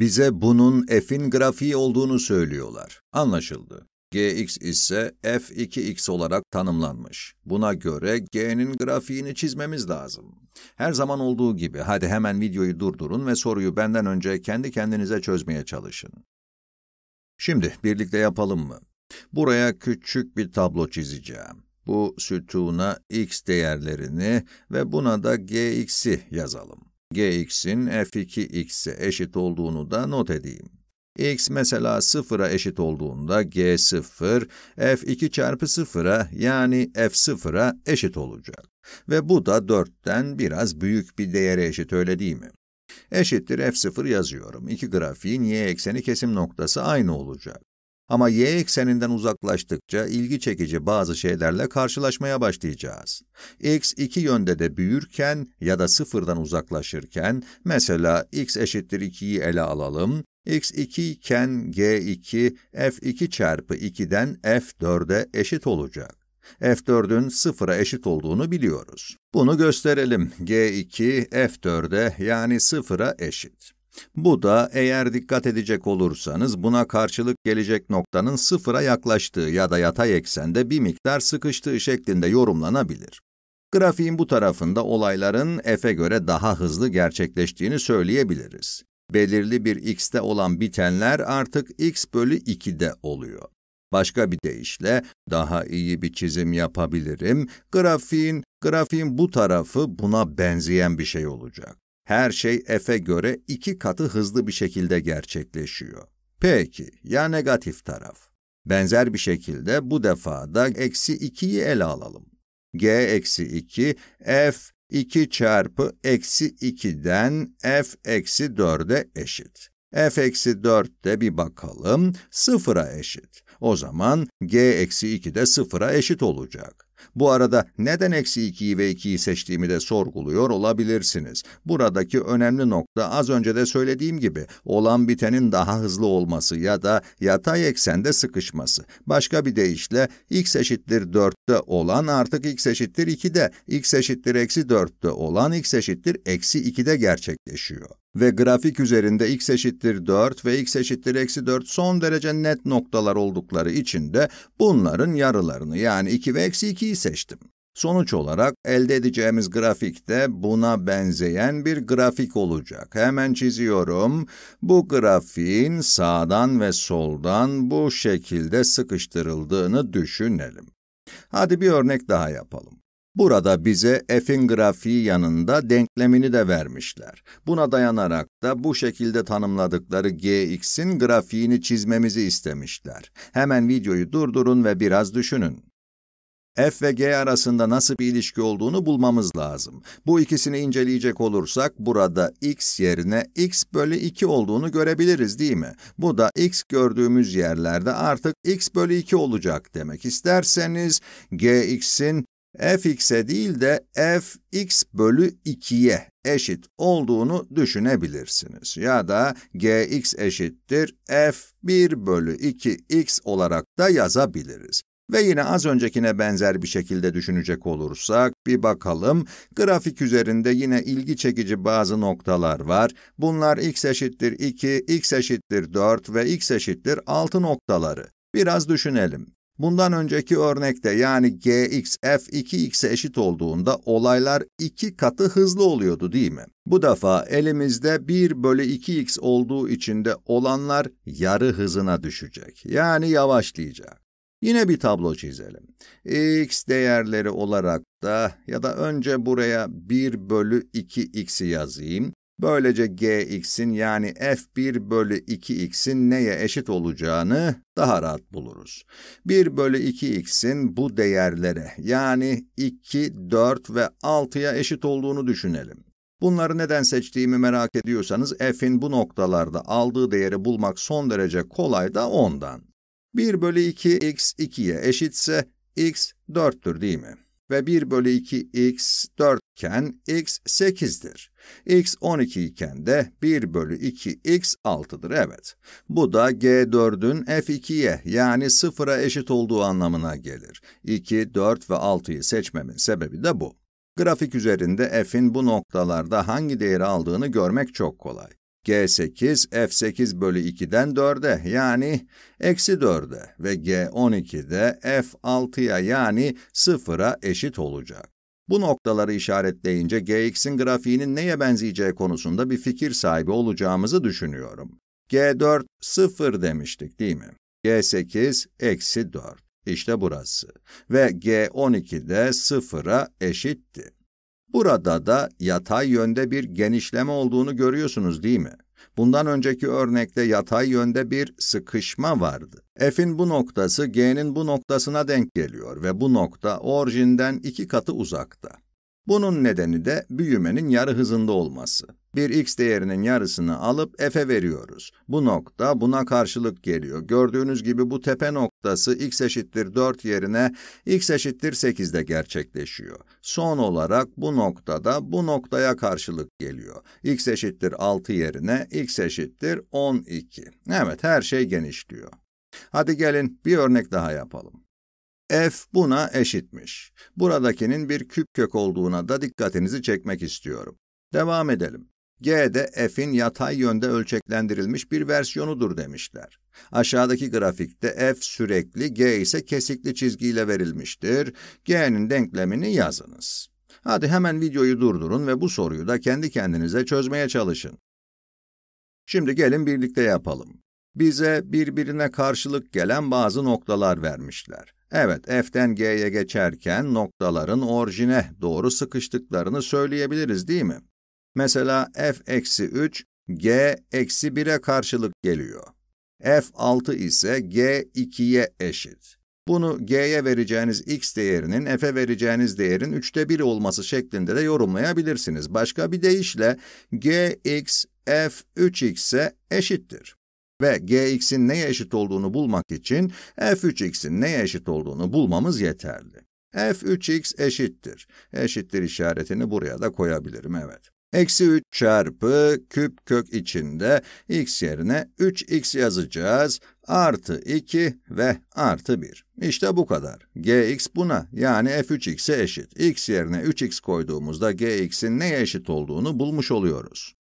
Bize bunun f'in grafiği olduğunu söylüyorlar. Anlaşıldı. gx ise f2x olarak tanımlanmış. Buna göre g'nin grafiğini çizmemiz lazım. Her zaman olduğu gibi hadi hemen videoyu durdurun ve soruyu benden önce kendi kendinize çözmeye çalışın. Şimdi birlikte yapalım mı? Buraya küçük bir tablo çizeceğim. Bu sütuna x değerlerini ve buna da gx'i yazalım gx'in f2x'e eşit olduğunu da not edeyim. x mesela 0'a eşit olduğunda g0, f2 çarpı 0'a yani f0'a eşit olacak. Ve bu da 4'ten biraz büyük bir değere eşit öyle değil mi? Eşittir f0 yazıyorum. İki grafiğin y ekseni kesim noktası aynı olacak. Ama y ekseninden uzaklaştıkça ilgi çekici bazı şeylerle karşılaşmaya başlayacağız. x iki yönde de büyürken ya da sıfırdan uzaklaşırken, mesela x eşittir 2'yi ele alalım, x2 iken g2, f2 çarpı 2'den f4'e eşit olacak. F4'ün sıfıra eşit olduğunu biliyoruz. Bunu gösterelim. G2 F4'e yani sıfıra eşit. Bu da eğer dikkat edecek olursanız buna karşılık gelecek noktanın sıfıra yaklaştığı ya da yatay eksende bir miktar sıkıştığı şeklinde yorumlanabilir. Grafiğin bu tarafında olayların f'e göre daha hızlı gerçekleştiğini söyleyebiliriz. Belirli bir x'te olan bitenler artık x bölü 2'de oluyor. Başka bir deyişle daha iyi bir çizim yapabilirim. Grafiğin, grafiğin bu tarafı buna benzeyen bir şey olacak. Her şey F'e göre iki katı hızlı bir şekilde gerçekleşiyor. Peki, ya negatif taraf? Benzer bir şekilde bu defa da eksi 2'yi ele alalım. G eksi 2, F 2 çarpı eksi 2'den F eksi 4'e eşit. F eksi 4 de bir bakalım, 0'a eşit. O zaman G eksi 2 de 0'a eşit olacak. Bu arada neden eksi 2'yi ve 2'yi seçtiğimi de sorguluyor olabilirsiniz. Buradaki önemli nokta az önce de söylediğim gibi olan bitenin daha hızlı olması ya da yatay eksende sıkışması. Başka bir deyişle x eşittir 4'te olan artık x eşittir 2'de, x eşittir eksi 4'te olan x eşittir eksi 2'de gerçekleşiyor. Ve grafik üzerinde x eşittir 4 ve x eşittir eksi 4 son derece net noktalar oldukları için de bunların yarılarını yani 2 ve eksi 2 2'yi seçtim. Sonuç olarak elde edeceğimiz grafikte buna benzeyen bir grafik olacak. Hemen çiziyorum. Bu grafiğin sağdan ve soldan bu şekilde sıkıştırıldığını düşünelim. Hadi bir örnek daha yapalım. Burada bize f'in grafiği yanında denklemini de vermişler. Buna dayanarak da bu şekilde tanımladıkları gx'in grafiğini çizmemizi istemişler. Hemen videoyu durdurun ve biraz düşünün. F ve G arasında nasıl bir ilişki olduğunu bulmamız lazım. Bu ikisini inceleyecek olursak burada x yerine x bölü 2 olduğunu görebiliriz değil mi? Bu da x gördüğümüz yerlerde artık x bölü 2 olacak demek isterseniz gx'in fx'e değil de fx bölü 2'ye eşit olduğunu düşünebilirsiniz. Ya da gx eşittir f1 bölü 2x olarak da yazabiliriz. Ve yine az öncekine benzer bir şekilde düşünecek olursak, bir bakalım, grafik üzerinde yine ilgi çekici bazı noktalar var. Bunlar x eşittir 2, x eşittir 4 ve x eşittir 6 noktaları. Biraz düşünelim. Bundan önceki örnekte yani gx f 2x'e eşit olduğunda olaylar iki katı hızlı oluyordu değil mi? Bu defa elimizde 1 bölü 2x olduğu için de olanlar yarı hızına düşecek. Yani yavaşlayacak. Yine bir tablo çizelim. x değerleri olarak da ya da önce buraya 1 bölü 2x'i yazayım. Böylece gx'in yani f1 bölü 2x'in neye eşit olacağını daha rahat buluruz. 1 bölü 2x'in bu değerlere yani 2, 4 ve 6'ya eşit olduğunu düşünelim. Bunları neden seçtiğimi merak ediyorsanız f'in bu noktalarda aldığı değeri bulmak son derece kolay da ondan. 1 bölü 2 x 2'ye eşitse x 4'tür değil mi? Ve 1 bölü 2 x 4 iken x 8'dir. x 12 iken de 1 bölü 2 x 6'dır evet. Bu da g4'ün f2'ye yani 0'a eşit olduğu anlamına gelir. 2, 4 ve 6'yı seçmemin sebebi de bu. Grafik üzerinde f'in bu noktalarda hangi değeri aldığını görmek çok kolay. G8 F8 bölü 2'den 4'e yani eksi 4'e ve G12 de F6'ya yani 0'a eşit olacak. Bu noktaları işaretleyince Gx'in grafiğinin neye benzeyeceği konusunda bir fikir sahibi olacağımızı düşünüyorum. G4 0 demiştik değil mi? G8 eksi 4. İşte burası. Ve G12 de 0'a eşitti. Burada da yatay yönde bir genişleme olduğunu görüyorsunuz değil mi? Bundan önceki örnekte yatay yönde bir sıkışma vardı. F'in bu noktası G'nin bu noktasına denk geliyor ve bu nokta orijinden iki katı uzakta. Bunun nedeni de büyümenin yarı hızında olması. Bir x değerinin yarısını alıp f'e veriyoruz. Bu nokta buna karşılık geliyor. Gördüğünüz gibi bu tepe noktası x eşittir 4 yerine x eşittir 8'de gerçekleşiyor. Son olarak bu noktada bu noktaya karşılık geliyor. x eşittir 6 yerine x eşittir 12. Evet her şey genişliyor. Hadi gelin bir örnek daha yapalım f buna eşitmiş. Buradakinin bir küp kök olduğuna da dikkatinizi çekmek istiyorum. Devam edelim. G de f'in yatay yönde ölçeklendirilmiş bir versiyonudur demişler. Aşağıdaki grafikte f sürekli, g ise kesikli çizgiyle verilmiştir. g'nin denklemini yazınız. Hadi hemen videoyu durdurun ve bu soruyu da kendi kendinize çözmeye çalışın. Şimdi gelin birlikte yapalım bize birbirine karşılık gelen bazı noktalar vermişler. Evet, F'den G'ye geçerken noktaların orijine doğru sıkıştıklarını söyleyebiliriz değil mi? Mesela F eksi 3, G eksi 1'e karşılık geliyor. F 6 ise G 2'ye eşit. Bunu G'ye vereceğiniz X değerinin F'e vereceğiniz değerin 3'te 1 olması şeklinde de yorumlayabilirsiniz. Başka bir deyişle G X F 3X'e eşittir ve gx'in neye eşit olduğunu bulmak için f3x'in neye eşit olduğunu bulmamız yeterli. f3x eşittir. Eşittir işaretini buraya da koyabilirim, evet. Eksi 3 çarpı küp kök içinde x yerine 3x yazacağız. Artı 2 ve artı 1. İşte bu kadar. gx buna yani f3x'e eşit. x yerine 3x koyduğumuzda gx'in neye eşit olduğunu bulmuş oluyoruz.